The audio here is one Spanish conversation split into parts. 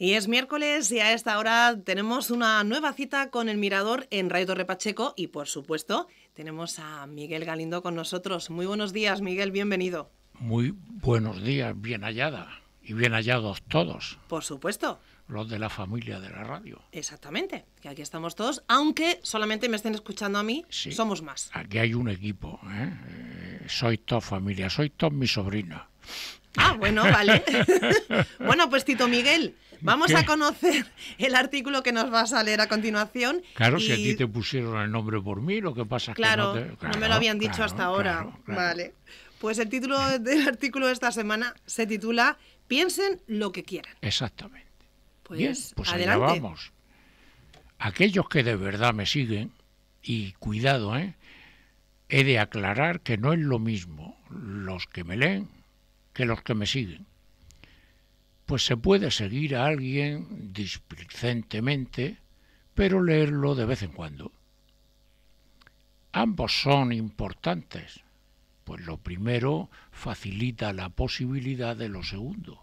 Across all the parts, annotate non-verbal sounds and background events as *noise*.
Y es miércoles y a esta hora tenemos una nueva cita con el Mirador en Radio Torre Pacheco y por supuesto tenemos a Miguel Galindo con nosotros. Muy buenos días, Miguel, bienvenido. Muy buenos días, bien hallada y bien hallados todos. Por supuesto. Los de la familia de la radio. Exactamente, que aquí estamos todos, aunque solamente me estén escuchando a mí, somos más. Aquí hay un equipo, ¿eh? Soy eh, sois familia, soy toda mi sobrina. Ah, bueno, vale. *laughs* *laughs* bueno, pues Tito Miguel, Vamos a conocer *laughs* el artículo que nos vas a leer a continuación. Claro, si a ti te pusieron el nombre por mí, lo que pasa es que no, claro, no me lo habían dicho hasta ahora. Vale. Pues el título *laughs* del artículo de esta semana se titula Piensen lo que quieran. Exactamente. Pues, pues adelante. vamos. Aquellos que de verdad me siguen, y cuidado, ¿eh? he de aclarar que no es lo mismo los que me leen que los que me siguen pues se puede seguir a alguien displicentemente, pero leerlo de vez en cuando. Ambos son importantes, pues lo primero facilita la posibilidad de lo segundo.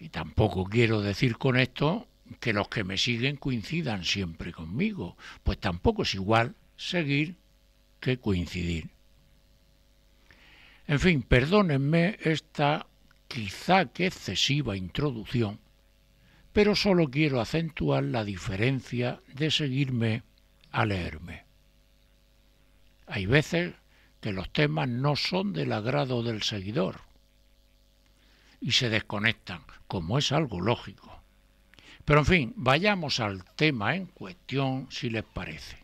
Y tampoco quiero decir con esto que los que me siguen coincidan siempre conmigo, pues tampoco es igual seguir que coincidir. En fin, perdónenme esta quizá que excesiva introducción, pero solo quiero acentuar la diferencia de seguirme a leerme. Hay veces que los temas no son del agrado del seguidor y se desconectan, como es algo lógico. Pero en fin, vayamos al tema en cuestión si les parece.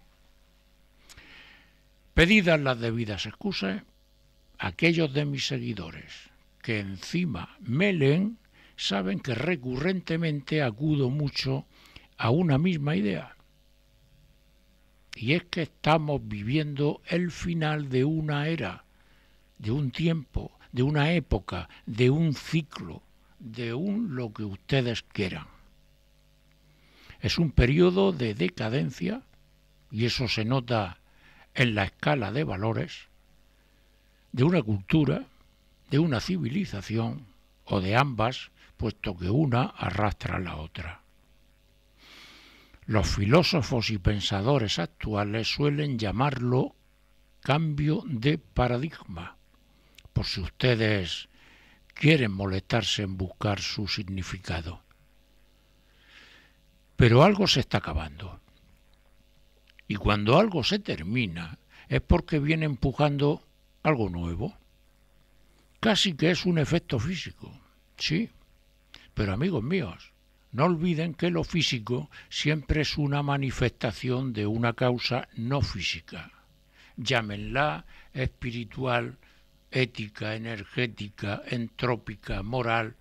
Pedidas las debidas excusas, aquellos de mis seguidores que encima me leen saben que recurrentemente acudo mucho a una misma idea. Y es que estamos viviendo el final de una era, de un tiempo, de una época, de un ciclo, de un lo que ustedes quieran. Es un periodo de decadencia, y eso se nota en la escala de valores, de una cultura, de una civilización o de ambas, puesto que una arrastra a la otra. Los filósofos y pensadores actuales suelen llamarlo cambio de paradigma. Por si ustedes quieren molestarse en buscar su significado. Pero algo se está acabando. Y cuando algo se termina es porque viene empujando algo nuevo casi que es un efecto físico, sí. Pero amigos míos, no olviden que lo físico siempre es una manifestación de una causa no física. Llámenla espiritual, ética, energética, entrópica, moral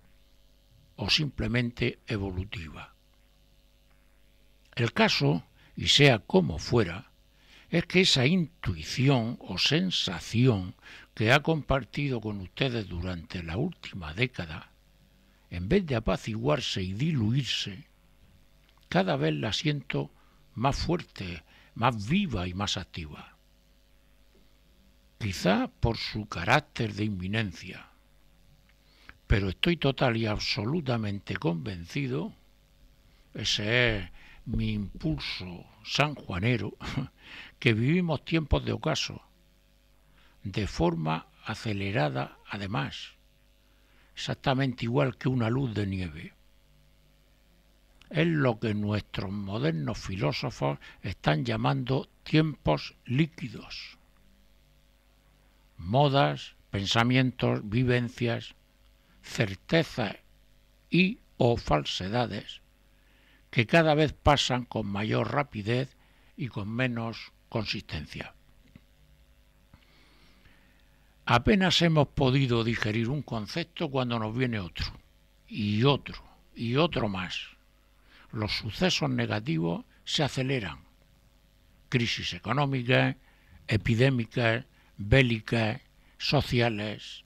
o simplemente evolutiva. El caso, y sea como fuera, es que esa intuición o sensación que ha compartido con ustedes durante la última década, en vez de apaciguarse y diluirse, cada vez la siento más fuerte, más viva y más activa. Quizá por su carácter de inminencia, pero estoy total y absolutamente convencido, ese es mi impulso sanjuanero, *laughs* que vivimos tiempos de ocaso de forma acelerada además, exactamente igual que una luz de nieve. Es lo que nuestros modernos filósofos están llamando tiempos líquidos. Modas, pensamientos, vivencias, certezas y o falsedades que cada vez pasan con mayor rapidez y con menos consistencia. Apenas hemos podido digerir un concepto cuando nos viene otro, y otro, y otro más. Los sucesos negativos se aceleran. Crisis económicas, epidémicas, bélicas, sociales,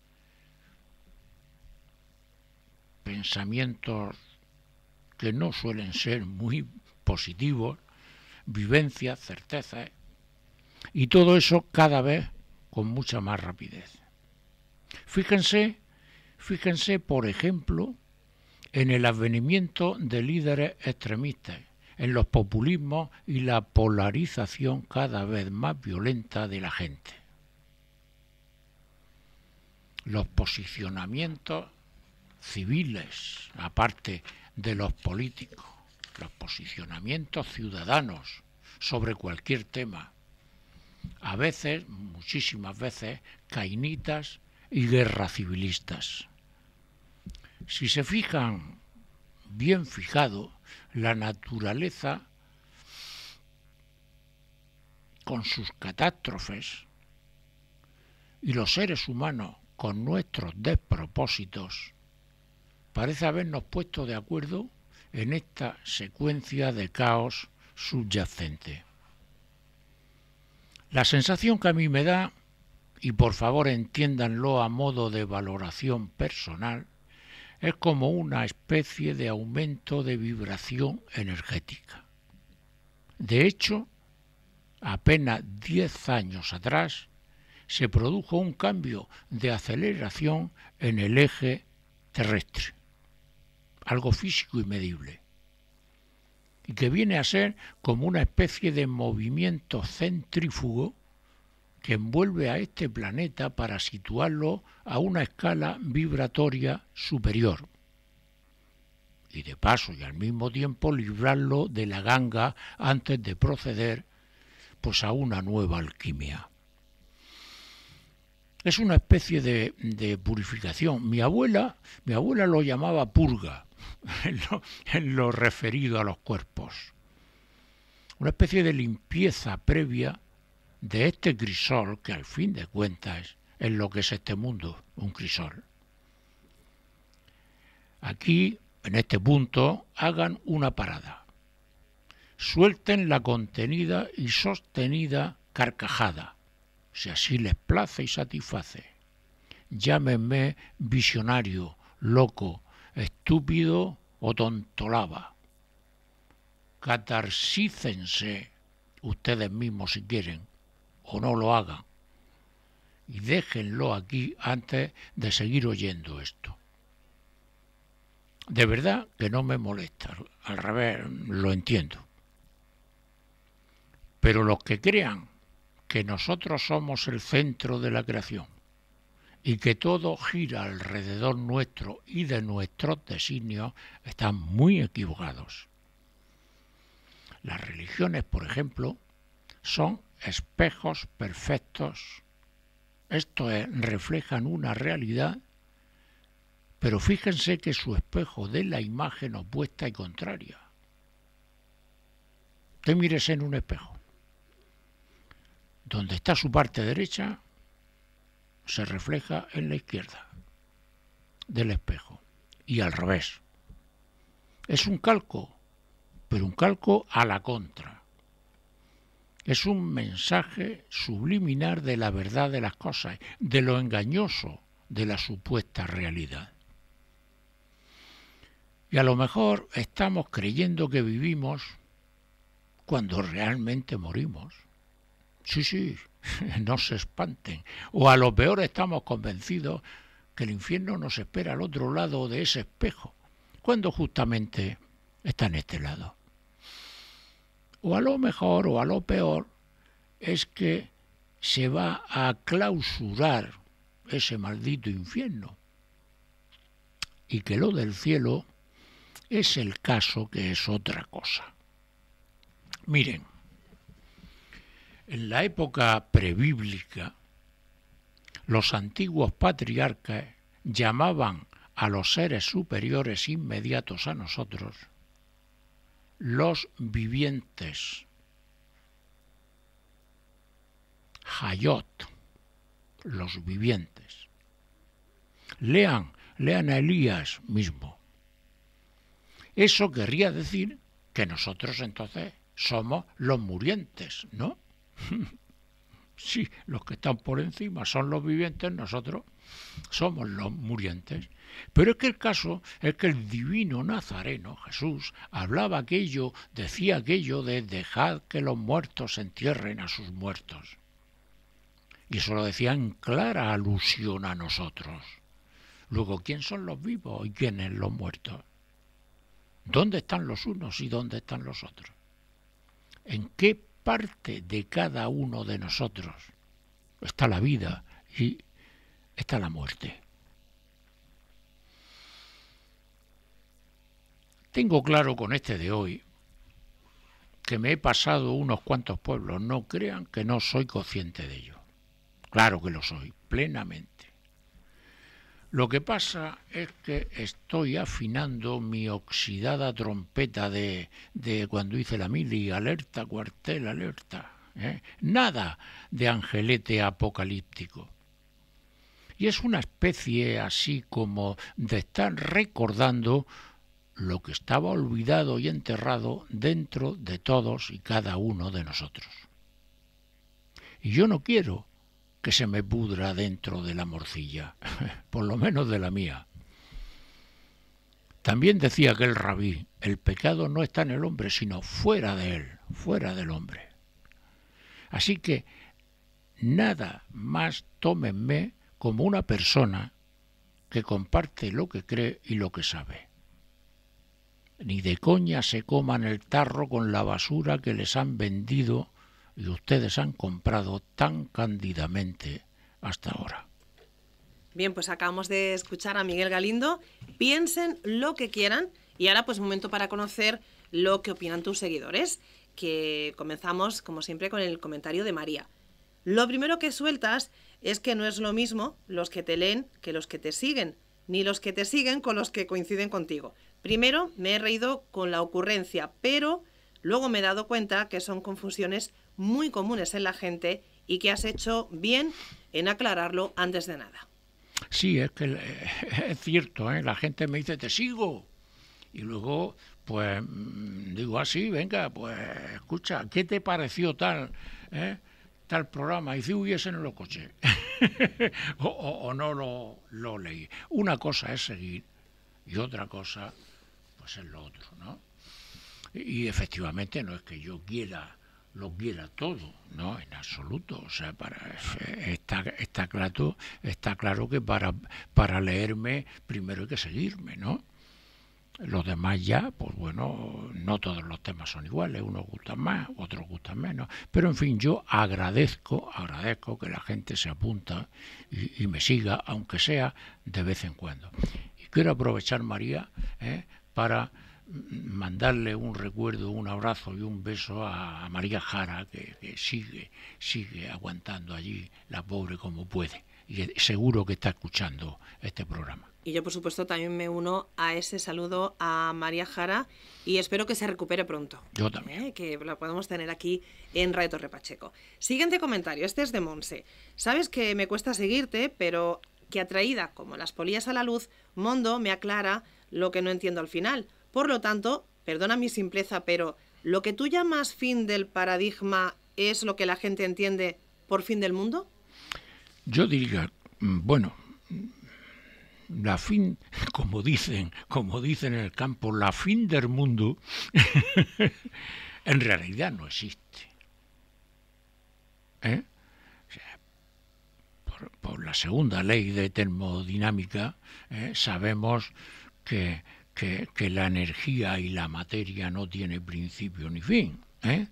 pensamientos que no suelen ser muy positivos, vivencias, certezas, y todo eso cada vez con mucha más rapidez. Fíjense, fíjense, por ejemplo, en el advenimiento de líderes extremistas, en los populismos y la polarización cada vez más violenta de la gente. Los posicionamientos civiles, aparte de los políticos, los posicionamientos ciudadanos sobre cualquier tema, a veces, muchísimas veces, cainitas y guerras civilistas. Si se fijan bien fijado, la naturaleza, con sus catástrofes, y los seres humanos, con nuestros despropósitos, parece habernos puesto de acuerdo en esta secuencia de caos subyacente. La sensación que a mí me da, y por favor entiéndanlo a modo de valoración personal, es como una especie de aumento de vibración energética. De hecho, apenas 10 años atrás, se produjo un cambio de aceleración en el eje terrestre, algo físico y medible y que viene a ser como una especie de movimiento centrífugo que envuelve a este planeta para situarlo a una escala vibratoria superior. Y de paso y al mismo tiempo librarlo de la ganga antes de proceder pues a una nueva alquimia. Es una especie de, de purificación. Mi abuela, mi abuela lo llamaba purga *laughs* en lo, referido a los cuerpos. Una especie de limpieza previa de este crisol, que al fin de cuentas es lo que es este mundo, un crisol. Aquí, en este punto, hagan una parada. Suelten la contenida y sostenida carcajada, si así les place y satisface. Llámenme visionario, loco, estúpido o tontolaba. Catarsícense ustedes mismos si quieren, o no lo hagan. Y déjenlo aquí antes de seguir oyendo esto. De verdad que no me molesta, al revés, lo entiendo. Pero los que crean que nosotros somos el centro de la creación, y que todo gira alrededor nuestro y de nuestros designios, están muy equivocados. Las religiones, por ejemplo, son espejos perfectos. Esto es, reflejan una realidad, pero fíjense que su espejo de la imagen opuesta y contraria. Te mires en un espejo. Donde está su parte derecha, se refleja en la izquierda del espejo y al revés. Es un calco, pero un calco a la contra. Es un mensaje subliminar de la verdad de las cosas, de lo engañoso de la supuesta realidad. Y a lo mejor estamos creyendo que vivimos cuando realmente morimos. Sí, sí, *laughs* no se espanten. O a lo peor estamos convencidos que el infierno nos espera al otro lado de ese espejo, cuando justamente está en este lado. O a lo mejor o a lo peor es que se va a clausurar ese maldito infierno y que lo del cielo es el caso que es otra cosa. Miren, en la época prebíblica, los antiguos patriarcas llamaban a los seres superiores inmediatos a nosotros los vivientes. Hayot, los vivientes. Lean, lean a Elías mismo. Eso querría decir que nosotros entonces somos los murientes, ¿no? *laughs* Sí, los que están por encima son los vivientes, nosotros somos los murientes. Pero es que el caso es que el divino Nazareno, Jesús, hablaba aquello, decía aquello de dejad que los muertos entierren a sus muertos. Y eso lo decía en clara alusión a nosotros. Luego, ¿quién son los vivos y quiénes los muertos? ¿Dónde están los unos y dónde están los otros? ¿En qué parte de cada uno de nosotros. Está la vida y está la muerte. Tengo claro con este de hoy que me he pasado unos cuantos pueblos. No crean que no soy consciente de ello. Claro que lo soy, plenamente. Lo que pasa es que estoy afinando mi oxidada trompeta de, de cuando hice la mili, alerta, cuartel, alerta. ¿eh? Nada de angelete apocalíptico. Y es una especie así como de estar recordando lo que estaba olvidado y enterrado dentro de todos y cada uno de nosotros. Y yo no quiero que se me pudra dentro de la morcilla, *laughs* por lo menos de la mía. También decía aquel rabí, el pecado no está en el hombre, sino fuera de él, fuera del hombre. Así que nada más tómenme como una persona que comparte lo que cree y lo que sabe. Ni de coña se coman el tarro con la basura que les han vendido y ustedes han comprado tan cándidamente hasta ahora. Bien, pues acabamos de escuchar a Miguel Galindo. Piensen lo que quieran y ahora pues momento para conocer lo que opinan tus seguidores, que comenzamos como siempre con el comentario de María. Lo primero que sueltas es que no es lo mismo los que te leen que los que te siguen, ni los que te siguen con los que coinciden contigo. Primero me he reído con la ocurrencia, pero luego me he dado cuenta que son confusiones muy comunes en la gente y que has hecho bien en aclararlo antes de nada. Sí, es que eh, *laughs* es cierto, ¿eh? la gente me dice, te sigo. Y luego, pues mm, digo así, ah, venga, pues escucha, ¿qué te pareció tal, eh, tal programa? Y si hubiesen en los coches. *laughs* o, no lo, lo leí. Una cosa es seguir y otra cosa, pues es lo otro, ¿no? Y efectivamente no es que yo quiera lo quiera todo. No, en absoluto. O sea, para, está, claro, está claro que para, leerme primero hay que seguirme, ¿no? Los demás ya, pues bueno, no todos los temas son iguales, unos gustan más, otros gustan menos. Pero en fin, yo agradezco, agradezco que la gente se apunta y, me siga, aunque sea de vez en cuando. Y quiero aprovechar, María, ¿eh? para mandarle un recuerdo, un abrazo y un beso a, María Jara, que, sigue, sigue aguantando allí, la pobre como puede. Y seguro que está escuchando este programa. Y yo, por supuesto, también me uno a ese saludo a María Jara y espero que se recupere pronto. Yo también. ¿Eh? Que la podamos tener aquí en Radio Torre Pacheco. Siguiente comentario, este es de Monse. Sabes que me cuesta seguirte, pero que atraída como las polillas a la luz, Mondo me aclara lo que no entiendo al final. Por lo tanto, perdona mi simpleza, pero ¿lo que tú llamas fin del paradigma es lo que la gente entiende por fin del mundo? Yo diría, mm, bueno, la fin, *laughs* como dicen, como dicen en el campo, la fin del mundo *laughs* en realidad no existe. ¿Eh? por, la segunda ley de termodinámica ¿eh? sabemos que que, la energía y la materia no tiene principio ni fin. ¿eh?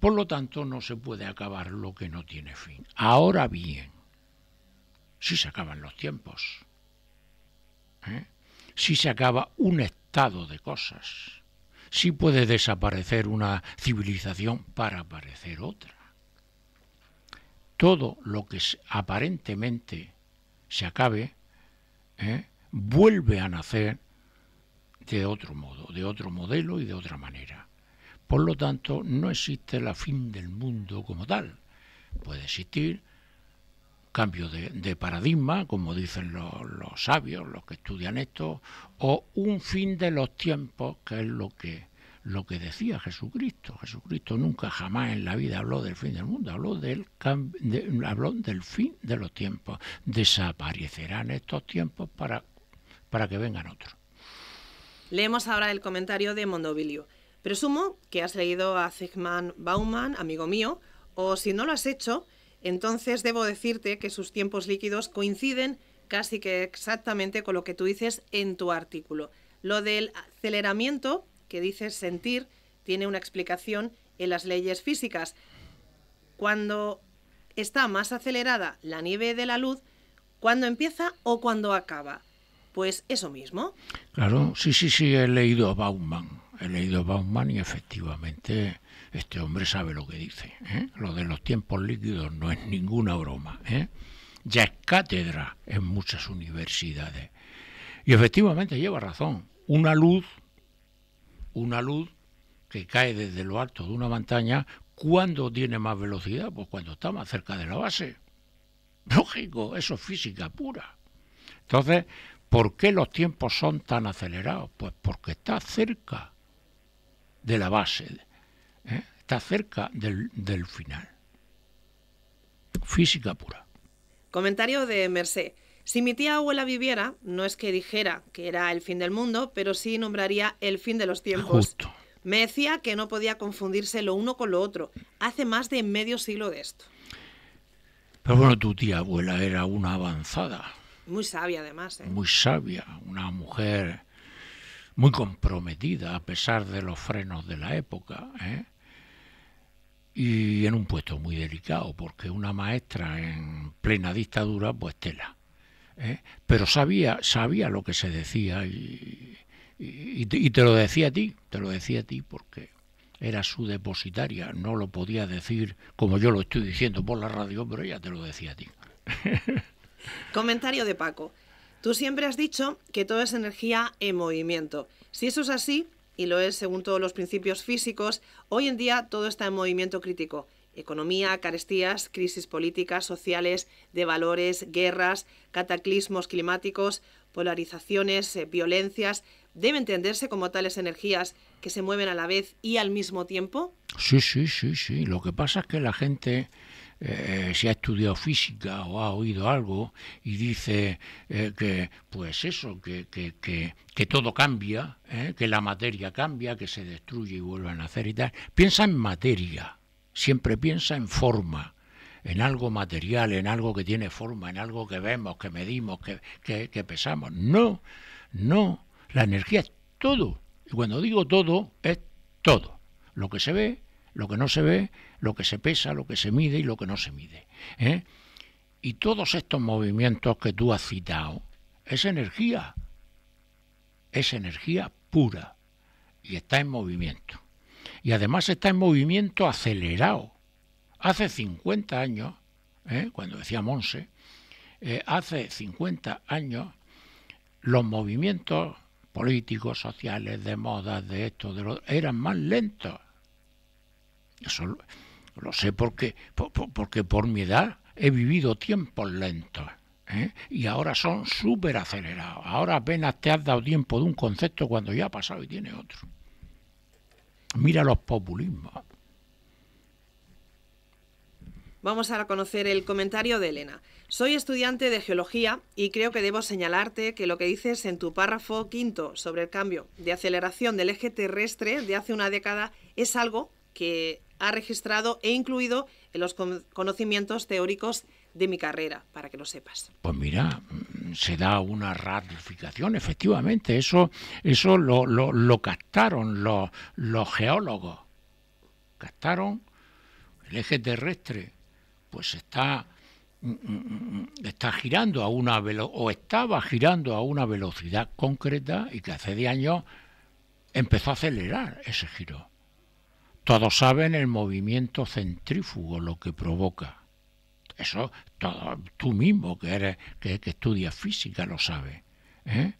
Por lo tanto, no se puede acabar lo que no tiene fin. Ahora bien, si se acaban los tiempos, ¿eh? si se acaba un estado de cosas, si puede desaparecer una civilización para aparecer otra. Todo lo que aparentemente se acabe ¿eh? vuelve a nacer de otro modo, de otro modelo y de otra manera. Por lo tanto, no existe la fin del mundo como tal. Puede existir cambio de, paradigma, como dicen los, sabios, los que estudian esto, o un fin de los tiempos, que es lo que, lo que decía Jesucristo. Jesucristo nunca jamás en la vida habló del fin del mundo, habló del, del fin de los tiempos. Desaparecerán estos tiempos para, para que vengan otros. Leemos ahora el comentario de Mondovilio. Presumo que has leído a Zygmunt Bauman, amigo mío, o si no lo has hecho, entonces debo decirte que sus tiempos líquidos coinciden casi que exactamente con lo que tú dices en tu artículo. Lo del aceleramiento que dices sentir tiene una explicación en las leyes físicas. Cuando está más acelerada la nieve de la luz, cuando empieza o cuando acaba pues eso mismo. Claro, sí, sí, sí, he leído a Bauman, he leído a Bauman y efectivamente este hombre sabe lo que dice. ¿eh? Lo de los tiempos líquidos no es ninguna broma. ¿eh? Ya es cátedra en muchas universidades. Y efectivamente lleva razón. Una luz, una luz que cae desde lo alto de una montaña, ¿cuándo tiene más velocidad? Pues cuando está más cerca de la base. Lógico, eso es física pura. Entonces, ¿Por qué los tiempos son tan acelerados? Pues porque está cerca de la base, ¿eh? está cerca del, final. Física pura. Comentario de Merced. Si mi tía abuela viviera, no es que dijera que era el fin del mundo, pero sí nombraría el fin de los tiempos. Me decía que no podía confundirse lo uno con lo otro. Hace más de medio siglo de esto. Pero bueno, tu tía abuela era una avanzada. Muy sabia además. ¿eh? Muy sabia, una mujer muy comprometida a pesar de los frenos de la época. ¿eh? Y en un puesto muy delicado, porque una maestra en plena dictadura, pues tela. ¿eh? Pero sabía, sabía lo que se decía y, te lo decía a ti, te lo decía a ti porque era su depositaria, no lo podía decir como yo lo estoy diciendo por la radio, pero ella te lo decía a ti. *laughs* *laughs* Comentario de Paco. Tú siempre has dicho que todo es energía en movimiento. Si eso es así, y lo es según todos los principios físicos, hoy en día todo está en movimiento crítico. Economía, carestías, crisis políticas, sociales, de valores, guerras, cataclismos climáticos, polarizaciones, eh, violencias, debe entenderse como tales energías que se mueven a la vez y al mismo tiempo? Sí, sí, sí, sí. Lo que pasa es que la gente eh, si ha estudiado física o ha oído algo y dice eh, que, pues eso, que, que, que, que todo cambia, eh, que la materia cambia, que se destruye y vuelve a nacer y tal, piensa en materia, siempre piensa en forma en algo material, en algo que tiene forma, en algo que vemos, que medimos, que, que, que pesamos. No, no, la energía es todo. Y cuando digo todo, es todo. Lo que se ve, lo que no se ve, lo que se pesa, lo que se mide y lo que no se mide. ¿eh? Y todos estos movimientos que tú has citado es energía, es energía pura y está en movimiento. Y además está en movimiento acelerado. Hace 50 años, ¿eh? cuando decía Monse, eh, hace 50 años los movimientos políticos, sociales, de moda, de esto, de lo eran más lentos. Eso lo, sé porque, porque por mi edad he vivido tiempos lentos. ¿eh? Y ahora son súper acelerados. Ahora apenas te has dado tiempo de un concepto cuando ya ha pasado y tiene otro. Mira los populismos. Vamos a conocer el comentario de Elena. Soy estudiante de geología y creo que debo señalarte que lo que dices en tu párrafo quinto sobre el cambio de aceleración del eje terrestre de hace una década es algo que ha registrado e incluido en los conocimientos teóricos de mi carrera, para que lo sepas. Pues mira, mm, se da una ratificación, efectivamente, eso, eso lo, captaron los, geólogos, captaron el eje terrestre, pues está, mm, mm, está girando a una velocidad, o estaba girando a una velocidad concreta y que hace 10 años empezó a acelerar ese giro. Todos saben el movimiento centrífugo, lo que provoca. Eso todo, tú mismo que, eres, que, estudias física lo sabes. ¿eh?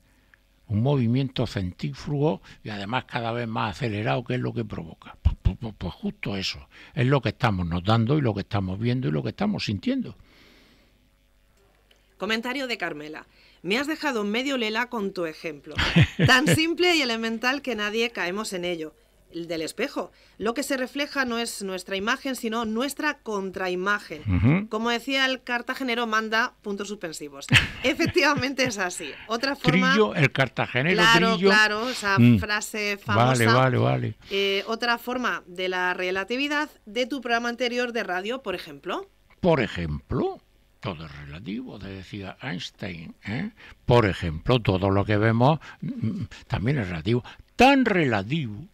Un movimiento centrífugo y además cada vez más acelerado, que es lo que provoca? Pues, pues, pues, pues, justo eso. Es lo que estamos notando y lo que estamos viendo y lo que estamos sintiendo. Comentario de Carmela. Me has dejado medio lela con tu ejemplo. *laughs* Tan simple y elemental que nadie caemos en ello del espejo. Lo que se refleja no es nuestra imagen, sino nuestra contraimagen. Como decía el cartagenero, manda puntos suspensivos. *laughs* Efectivamente es así. Otra forma... Trillo, el cartagenero Claro, claro, esa mm. frase famosa. Vale, vale, vale. Eh, otra forma de la relatividad de tu programa anterior de radio, por ejemplo. Por ejemplo todo es relativo, decía Einstein. ¿eh? Por ejemplo, todo lo que vemos mm, mm, también es relativo. Tan relativo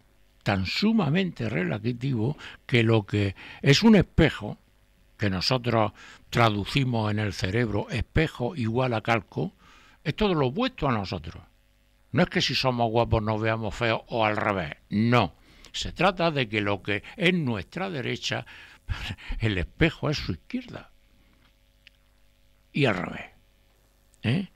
tan sumamente relativo que lo que es un espejo, que nosotros traducimos en el cerebro espejo igual a calco, es todo lo opuesto a nosotros. No es que si somos guapos nos veamos feos o al revés, no. Se trata de que lo que es nuestra derecha, *laughs* el espejo es su izquierda. Y al revés. ¿eh?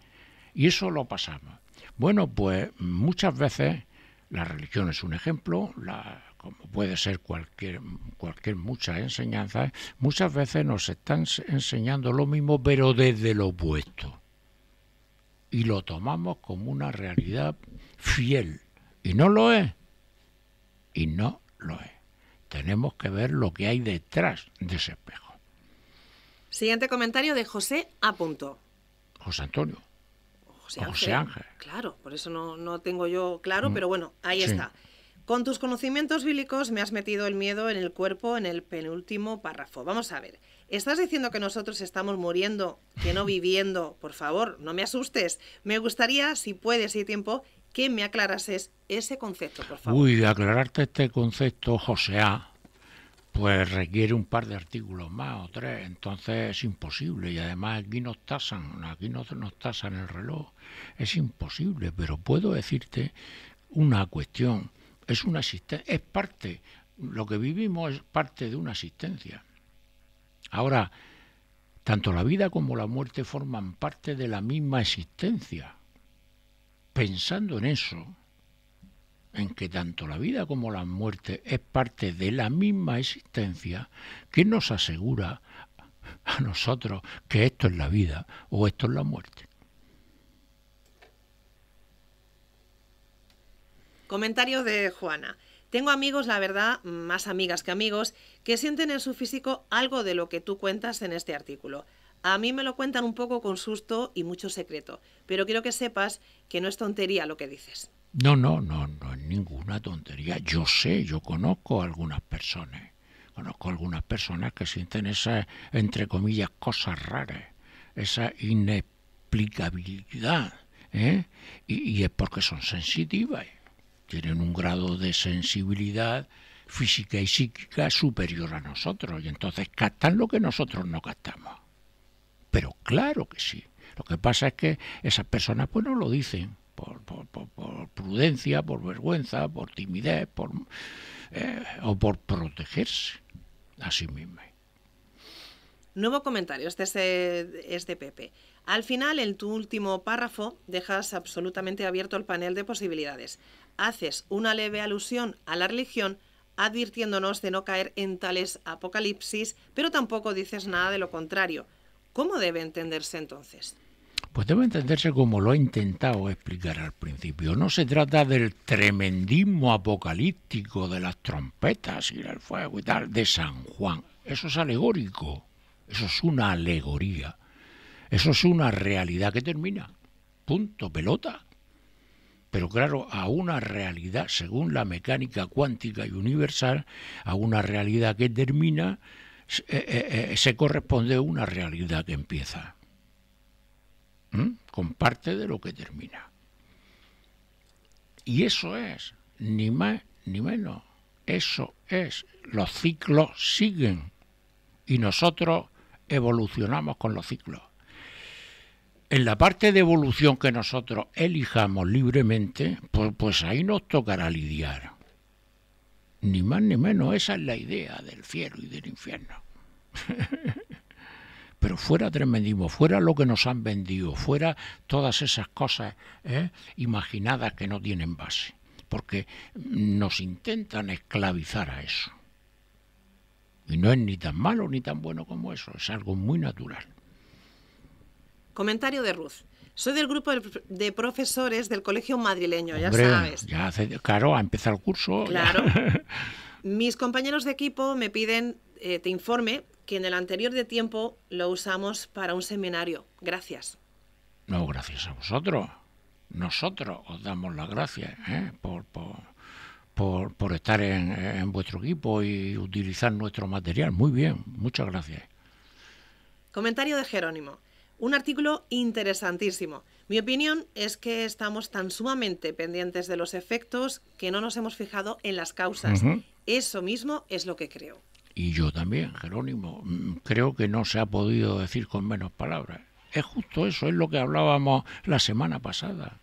Y eso lo pasamos. Bueno, pues muchas veces la religión es un ejemplo, la, como puede ser cualquier, cualquier mucha enseñanza, ¿eh? muchas veces nos están enseñando lo mismo, pero desde lo opuesto. Y lo tomamos como una realidad fiel. Y no lo es. Y no lo es. Tenemos que ver lo que hay detrás de ese espejo. Siguiente comentario de José A. José Antonio. José, Ángel. Claro, por eso no, tengo yo claro, mm. pero bueno, ahí está. Con tus conocimientos bíblicos me has metido el miedo en el cuerpo en el penúltimo párrafo. Vamos a ver. ¿Estás diciendo que nosotros estamos muriendo, que no viviendo? Por favor, no me asustes. Me gustaría, si puedes y tiempo, que me aclarases ese concepto, por favor. Uy, de aclararte este concepto, José pues requiere un par de artículos más o tres, entonces es imposible. Y además aquí nos tasan, aquí nos, tasan el reloj, es imposible. Pero puedo decirte una cuestión, es una existencia, es parte, lo que vivimos es parte de una existencia. Ahora, tanto la vida como la muerte forman parte de la misma existencia. Pensando en eso, en que tanto la vida como la muerte es parte de la misma existencia, que nos asegura a nosotros que esto es la vida o esto es la muerte? Comentario de Juana. Tengo amigos, la verdad, más amigas que amigos, que sienten en su físico algo de lo que tú cuentas en este artículo. A mí me lo cuentan un poco con susto y mucho secreto, pero quiero que sepas que no es tontería lo que dices. No, no, no, no es ninguna tontería. Yo sé, yo conozco a algunas personas. Conozco algunas personas que sienten esas, entre comillas, cosas raras, esa inexplicabilidad. ¿eh? y es porque son sensitivas. Tienen un grado de sensibilidad física y psíquica superior a nosotros y entonces captan lo que nosotros no captamos. Pero claro que sí. Lo que pasa es que esas personas pues no lo dicen por, prudencia, por vergüenza, por timidez, eh, o por protegerse a sí misma. Nuevo comentario, este es eh, es de Pepe. Al final, en tu último párrafo, dejas absolutamente abierto el panel de posibilidades. Haces una leve alusión a la religión, advirtiéndonos de no caer en tales apocalipsis, pero tampoco dices nada de lo contrario. ¿Cómo debe entenderse entonces? pues debe entenderse como lo he intentado explicar al principio. No se trata del tremendismo apocalíptico de las trompetas y el fuego y tal de San Juan. Eso es alegórico, eso es una alegoría, eso es una realidad que termina. Punto, pelota. Pero claro, a una realidad, según la mecánica cuántica y universal, a una realidad que termina, eh, eh, eh, se corresponde a una realidad que empieza. ¿Mm? con parte de lo que termina. Y eso es, ni más ni menos, eso es, los ciclos siguen y nosotros evolucionamos con los ciclos. En la parte de evolución que nosotros elijamos libremente, pues, pues ahí nos tocará lidiar. Ni más ni menos, esa es la idea del cielo y del infierno. *laughs* pero fuera tremendismo, fuera lo que nos han vendido, fuera todas esas cosas ¿eh? imaginadas que no tienen base, porque nos intentan esclavizar a eso. Y no es ni tan malo ni tan bueno como eso, es algo muy natural. Comentario de Ruth. Soy del grupo de profesores del colegio madrileño, ya sabes. Ya hace, claro, ha empezado el curso. Claro. *laughs* Mis compañeros de equipo me piden, eh, te informe, que en el anterior de tiempo lo usamos para un seminario. Gracias. No, gracias a vosotros. Nosotros os damos las gracias ¿eh? por, por, por, estar en, vuestro equipo y utilizar nuestro material. Muy bien, muchas gracias. Comentario de Jerónimo. Un artículo interesantísimo. Mi opinión es que estamos tan sumamente pendientes de los efectos que no nos hemos fijado en las causas. Eso mismo es lo que creo y yo también, Jerónimo, mm, creo que no se ha podido decir con menos palabras. Es justo eso, es lo que hablábamos la semana pasada.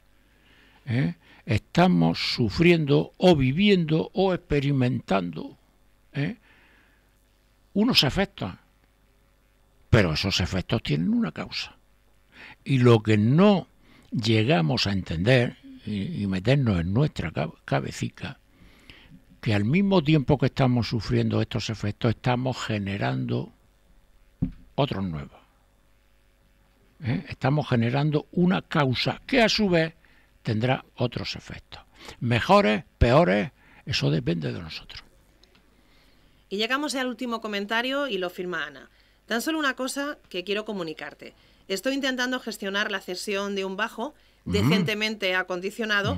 ¿eh? Estamos sufriendo o viviendo o experimentando ¿eh? unos efectos, pero esos efectos tienen una causa. Y lo que no llegamos a entender y, y meternos en nuestra cabecita que al mismo tiempo que estamos sufriendo estos efectos, estamos generando otros nuevos. ¿Eh? Estamos generando una causa que a su vez tendrá otros efectos. Mejores, peores, eso depende de nosotros. Y llegamos al último comentario y lo firma Ana. Tan solo una cosa que quiero comunicarte. Estoy intentando gestionar la cesión de un bajo decentemente acondicionado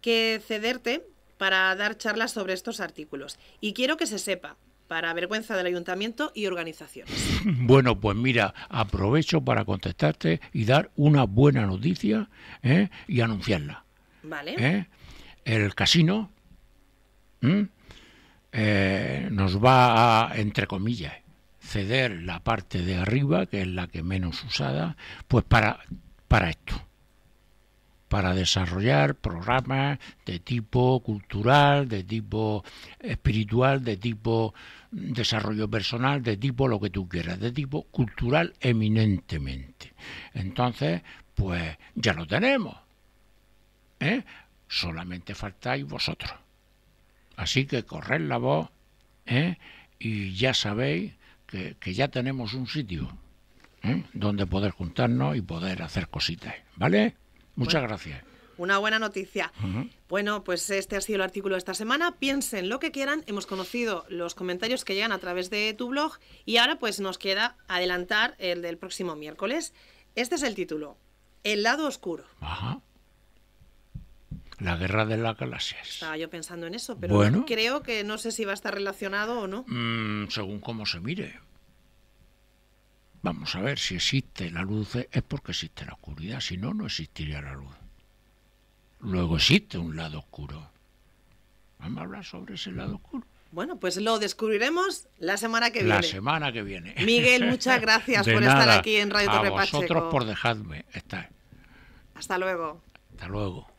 que cederte para dar charlas sobre estos artículos. Y quiero que se sepa, para vergüenza del ayuntamiento y organizaciones. *laughs* Bueno, pues mira, aprovecho para contestarte y dar una buena noticia ¿eh? y anunciarla. Vale. ¿Eh? El casino eh, nos va a, entre comillas, ceder la parte de arriba, que es la que menos usada, pues para, para esto para desarrollar programas de tipo cultural, de tipo espiritual, de tipo mm, desarrollo personal, de tipo lo que tú quieras, de tipo cultural eminentemente. Entonces, pues ya lo tenemos. ¿eh? Solamente faltáis vosotros. Así que corred la voz ¿eh? y ya sabéis que, ya tenemos un sitio. ¿eh? donde poder juntarnos y poder hacer cositas, ¿vale? Muchas gracias. Una buena noticia. Bueno, pues este ha sido el artículo de esta semana. Piensen lo que quieran. Hemos conocido los comentarios que llegan a través de tu blog y ahora pues nos queda adelantar el del próximo miércoles. Este es el título. El lado oscuro. Ajá. La guerra de las galaxias. Estaba yo pensando en eso, pero creo que no sé si va a estar relacionado o no. Mm, según cómo se mire. Vamos a ver, si existe la luz es porque existe la oscuridad, si no, no existiría la luz. Luego existe un lado oscuro. Vamos a hablar sobre ese lado oscuro. Bueno, pues lo descubriremos la semana que viene. La semana que viene. *laughs* Miguel, muchas gracias por estar aquí en Radio a vosotros por dejadme estar. Hasta luego. Hasta luego.